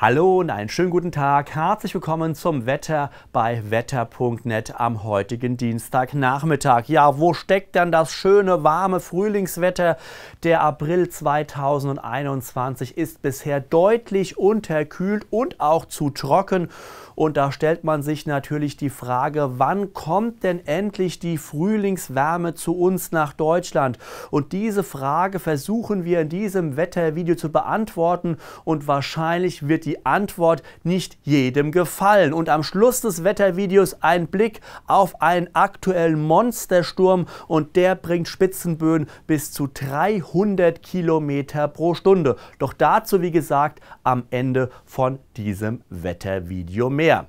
Hallo und einen schönen guten Tag. Herzlich willkommen zum Wetter bei wetter.net am heutigen Dienstagnachmittag. Ja, wo steckt denn das schöne, warme Frühlingswetter? Der April 2021 ist bisher deutlich unterkühlt und auch zu trocken. Und da stellt man sich natürlich die Frage, wann kommt denn endlich die Frühlingswärme zu uns nach Deutschland? Und diese Frage versuchen wir in diesem Wettervideo zu beantworten und wahrscheinlich wird die die Antwort nicht jedem gefallen. Und am Schluss des Wettervideos ein Blick auf einen aktuellen Monstersturm und der bringt Spitzenböen bis zu 300 Kilometer pro Stunde. Doch dazu, wie gesagt, am Ende von diesem Wettervideo mehr.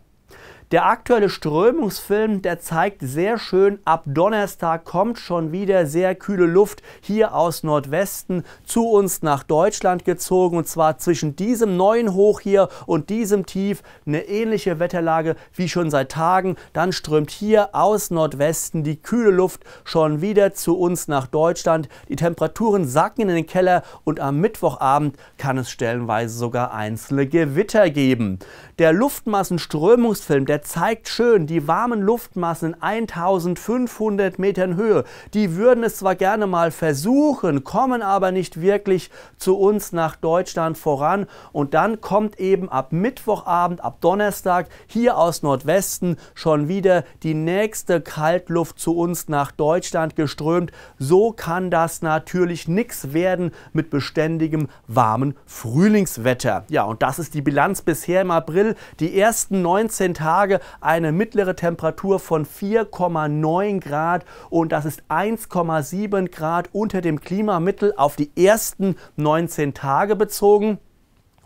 Der aktuelle Strömungsfilm, der zeigt sehr schön, ab Donnerstag kommt schon wieder sehr kühle Luft hier aus Nordwesten zu uns nach Deutschland gezogen. Und zwar zwischen diesem neuen Hoch hier und diesem Tief eine ähnliche Wetterlage wie schon seit Tagen. Dann strömt hier aus Nordwesten die kühle Luft schon wieder zu uns nach Deutschland. Die Temperaturen sacken in den Keller und am Mittwochabend kann es stellenweise sogar einzelne Gewitter geben. Der Luftmassenströmungsfilm, der zeigt schön die warmen Luftmassen in 1500 Metern Höhe. Die würden es zwar gerne mal versuchen, kommen aber nicht wirklich zu uns nach Deutschland voran. Und dann kommt eben ab Mittwochabend, ab Donnerstag hier aus Nordwesten schon wieder die nächste Kaltluft zu uns nach Deutschland geströmt. So kann das natürlich nichts werden mit beständigem warmen Frühlingswetter. Ja, und das ist die Bilanz bisher im April. April die ersten 19 Tage eine mittlere Temperatur von 4,9 Grad und das ist 1,7 Grad unter dem Klimamittel auf die ersten 19 Tage bezogen.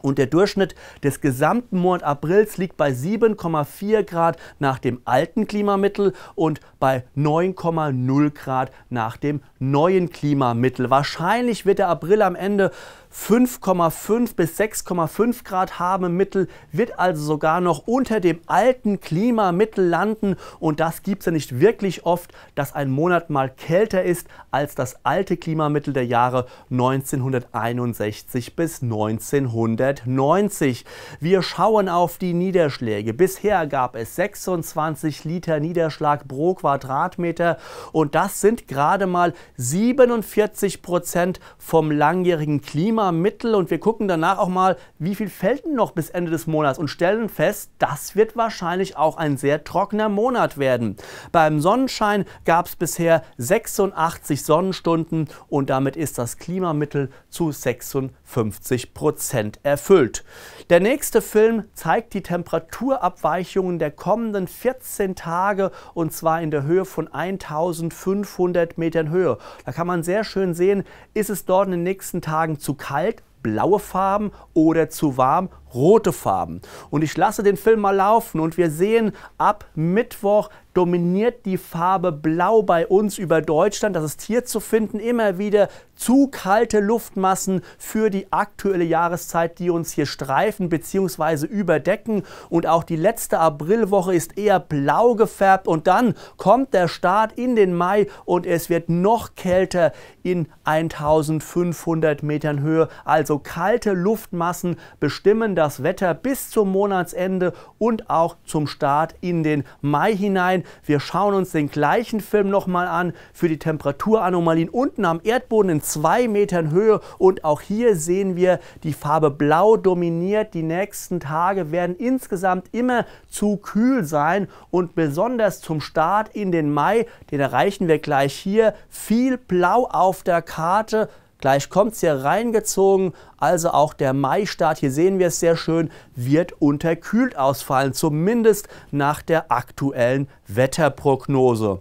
Und der Durchschnitt des gesamten Monat Aprils liegt bei 7,4 Grad nach dem alten Klimamittel und bei 9,0 Grad nach dem neuen Klimamittel. Wahrscheinlich wird der April am Ende 5,5 bis 6,5 Grad haben im Mittel, wird also sogar noch unter dem alten Klimamittel landen. Und das gibt es ja nicht wirklich oft, dass ein Monat mal kälter ist als das alte Klimamittel der Jahre 1961 bis 1990. Wir schauen auf die Niederschläge. Bisher gab es 26 Liter Niederschlag pro Quadratmeter und das sind gerade mal 47 Prozent vom langjährigen Klimamittel mal Mittel und wir gucken danach auch mal, wie viel fällt denn noch bis Ende des Monats und stellen fest, das wird wahrscheinlich auch ein sehr trockener Monat werden. Beim Sonnenschein gab es bisher 86 Sonnenstunden und damit ist das Klimamittel zu 56 Prozent erfüllt. Der nächste Film zeigt die Temperaturabweichungen der kommenden 14 Tage und zwar in der Höhe von 1500 Metern Höhe. Da kann man sehr schön sehen, ist es dort in den nächsten Tagen zu kalt kalt, blaue Farben oder zu warm, rote Farben. Und ich lasse den Film mal laufen und wir sehen, ab Mittwoch dominiert die Farbe Blau bei uns über Deutschland. Das ist hier zu finden immer wieder zu kalte Luftmassen für die aktuelle Jahreszeit, die uns hier streifen bzw. überdecken. Und auch die letzte Aprilwoche ist eher blau gefärbt. Und dann kommt der Start in den Mai und es wird noch kälter in 1500 Metern Höhe. Also kalte Luftmassen bestimmen das Wetter bis zum Monatsende und auch zum Start in den Mai hinein. Wir schauen uns den gleichen Film nochmal an für die Temperaturanomalien unten am Erdboden in zwei Metern Höhe und auch hier sehen wir, die Farbe Blau dominiert. Die nächsten Tage werden insgesamt immer zu kühl sein und besonders zum Start in den Mai, den erreichen wir gleich hier, viel Blau auf der Karte. Gleich kommt es hier reingezogen also auch der Mai-Start, hier sehen wir es sehr schön, wird unterkühlt ausfallen, zumindest nach der aktuellen Wetterprognose.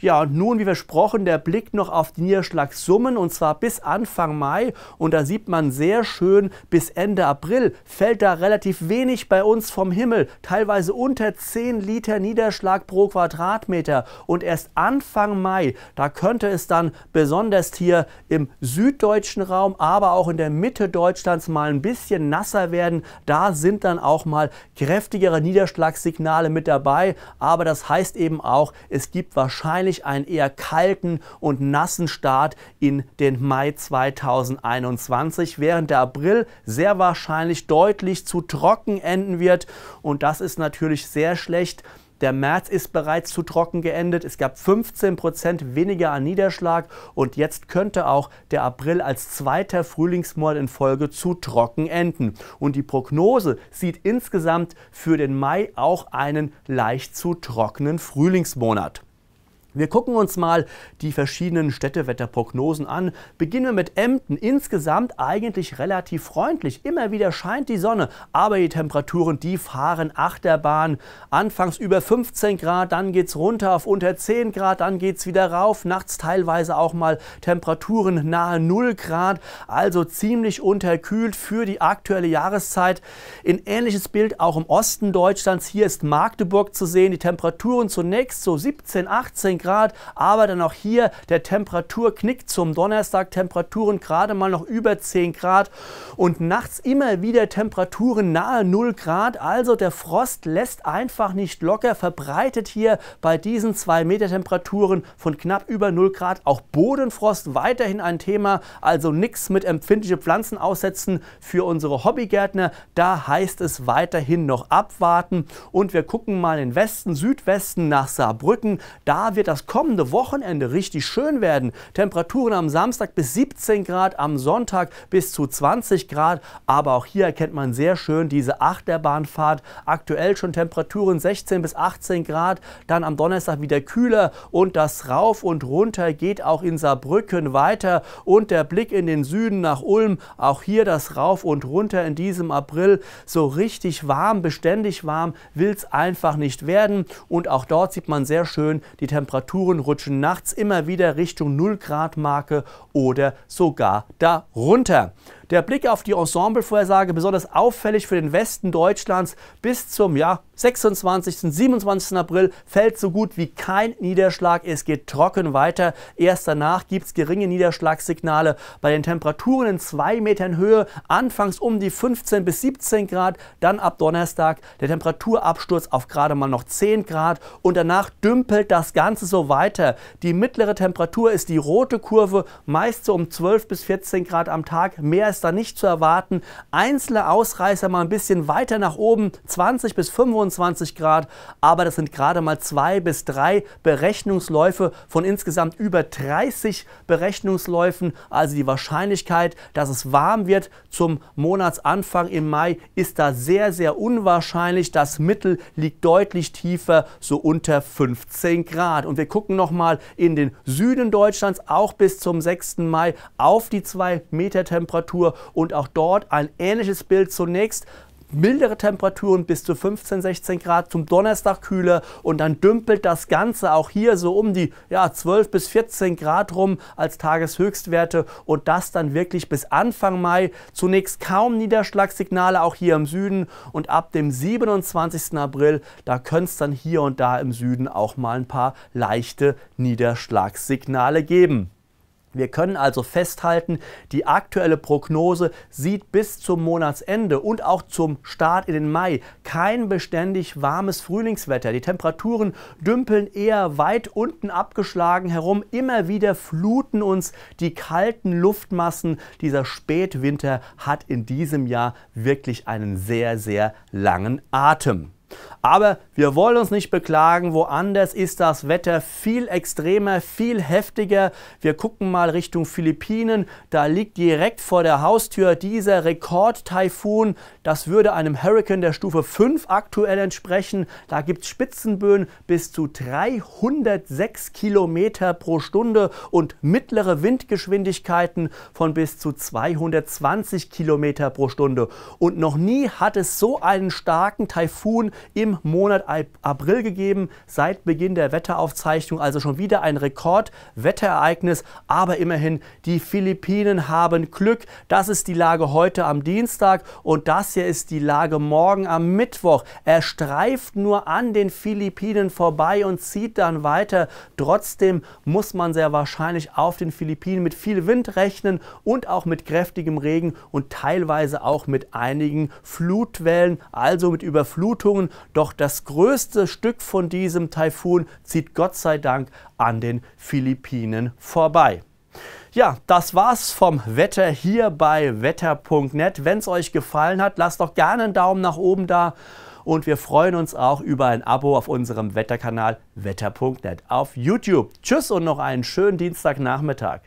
Ja, und nun, wie versprochen, der Blick noch auf die Niederschlagssummen und zwar bis Anfang Mai. Und da sieht man sehr schön, bis Ende April fällt da relativ wenig bei uns vom Himmel, teilweise unter 10 Liter Niederschlag pro Quadratmeter. Und erst Anfang Mai, da könnte es dann besonders hier im süddeutschen Raum, aber auch in der Mitte Deutschlands Deutschlands mal ein bisschen nasser werden. Da sind dann auch mal kräftigere Niederschlagssignale mit dabei. Aber das heißt eben auch, es gibt wahrscheinlich einen eher kalten und nassen Start in den Mai 2021, während der April sehr wahrscheinlich deutlich zu trocken enden wird. Und das ist natürlich sehr schlecht der März ist bereits zu trocken geendet. Es gab 15 Prozent weniger an Niederschlag und jetzt könnte auch der April als zweiter Frühlingsmord in Folge zu trocken enden. Und die Prognose sieht insgesamt für den Mai auch einen leicht zu trockenen Frühlingsmonat. Wir gucken uns mal die verschiedenen Städtewetterprognosen an. Beginnen wir mit Emden. Insgesamt eigentlich relativ freundlich. Immer wieder scheint die Sonne, aber die Temperaturen, die fahren Achterbahn. Anfangs über 15 Grad, dann geht es runter auf unter 10 Grad, dann geht es wieder rauf. Nachts teilweise auch mal Temperaturen nahe 0 Grad, also ziemlich unterkühlt für die aktuelle Jahreszeit. Ein ähnliches Bild auch im Osten Deutschlands. Hier ist Magdeburg zu sehen. Die Temperaturen zunächst so 17, 18 Grad. Grad, aber dann auch hier der Temperaturknick zum Donnerstag, Temperaturen gerade mal noch über 10 Grad und nachts immer wieder Temperaturen nahe 0 Grad, also der Frost lässt einfach nicht locker, verbreitet hier bei diesen 2 Meter Temperaturen von knapp über 0 Grad auch Bodenfrost weiterhin ein Thema, also nichts mit empfindliche Pflanzen aussetzen für unsere Hobbygärtner, da heißt es weiterhin noch abwarten und wir gucken mal in Westen, Südwesten nach Saarbrücken, da wird das das kommende Wochenende richtig schön werden. Temperaturen am Samstag bis 17 Grad, am Sonntag bis zu 20 Grad. Aber auch hier erkennt man sehr schön diese Achterbahnfahrt. Aktuell schon Temperaturen 16 bis 18 Grad, dann am Donnerstag wieder kühler und das rauf und runter geht auch in Saarbrücken weiter und der Blick in den Süden nach Ulm, auch hier das rauf und runter in diesem April so richtig warm, beständig warm will es einfach nicht werden und auch dort sieht man sehr schön die Temperaturen Temperaturen rutschen nachts immer wieder Richtung 0 Grad Marke oder sogar darunter. Der Blick auf die Ensemblevorhersage besonders auffällig für den Westen Deutschlands. Bis zum ja, 26. 27. April fällt so gut wie kein Niederschlag. Es geht trocken weiter. Erst danach gibt es geringe Niederschlagssignale. Bei den Temperaturen in zwei Metern Höhe, anfangs um die 15 bis 17 Grad, dann ab Donnerstag der Temperaturabsturz auf gerade mal noch 10 Grad und danach dümpelt das Ganze so weiter. Die mittlere Temperatur ist die rote Kurve, meist so um 12 bis 14 Grad am Tag, mehr ist da nicht zu erwarten. Einzelne Ausreißer mal ein bisschen weiter nach oben, 20 bis 25 Grad, aber das sind gerade mal zwei bis drei Berechnungsläufe von insgesamt über 30 Berechnungsläufen. Also die Wahrscheinlichkeit, dass es warm wird zum Monatsanfang im Mai, ist da sehr, sehr unwahrscheinlich. Das Mittel liegt deutlich tiefer, so unter 15 Grad. Und wir gucken nochmal in den Süden Deutschlands, auch bis zum 6. Mai, auf die 2 Meter Temperatur. Temperatur und auch dort ein ähnliches Bild zunächst mildere Temperaturen bis zu 15, 16 Grad, zum Donnerstag kühler und dann dümpelt das Ganze auch hier so um die ja, 12 bis 14 Grad rum als Tageshöchstwerte und das dann wirklich bis Anfang Mai. Zunächst kaum Niederschlagssignale auch hier im Süden und ab dem 27. April, da können es dann hier und da im Süden auch mal ein paar leichte Niederschlagssignale geben. Wir können also festhalten, die aktuelle Prognose sieht bis zum Monatsende und auch zum Start in den Mai kein beständig warmes Frühlingswetter. Die Temperaturen dümpeln eher weit unten abgeschlagen herum. Immer wieder fluten uns die kalten Luftmassen. Dieser Spätwinter hat in diesem Jahr wirklich einen sehr, sehr langen Atem. Aber wir wollen uns nicht beklagen, woanders ist das Wetter viel extremer, viel heftiger. Wir gucken mal Richtung Philippinen, da liegt direkt vor der Haustür dieser Rekordtaifun. Das würde einem Hurricane der Stufe 5 aktuell entsprechen. Da gibt es Spitzenböen bis zu 306 Kilometer pro Stunde und mittlere Windgeschwindigkeiten von bis zu 220 Kilometer pro Stunde. Und noch nie hat es so einen starken Taifun im Monat April gegeben, seit Beginn der Wetteraufzeichnung. Also schon wieder ein Rekordwetterereignis. Aber immerhin, die Philippinen haben Glück. Das ist die Lage heute am Dienstag und das hier ist die Lage morgen am Mittwoch. Er streift nur an den Philippinen vorbei und zieht dann weiter. Trotzdem muss man sehr wahrscheinlich auf den Philippinen mit viel Wind rechnen und auch mit kräftigem Regen und teilweise auch mit einigen Flutwellen, also mit Überflutungen. Doch doch das größte Stück von diesem Taifun zieht Gott sei Dank an den Philippinen vorbei. Ja, das war's vom Wetter hier bei wetter.net. Wenn es euch gefallen hat, lasst doch gerne einen Daumen nach oben da und wir freuen uns auch über ein Abo auf unserem Wetterkanal wetter.net auf YouTube. Tschüss und noch einen schönen Dienstagnachmittag.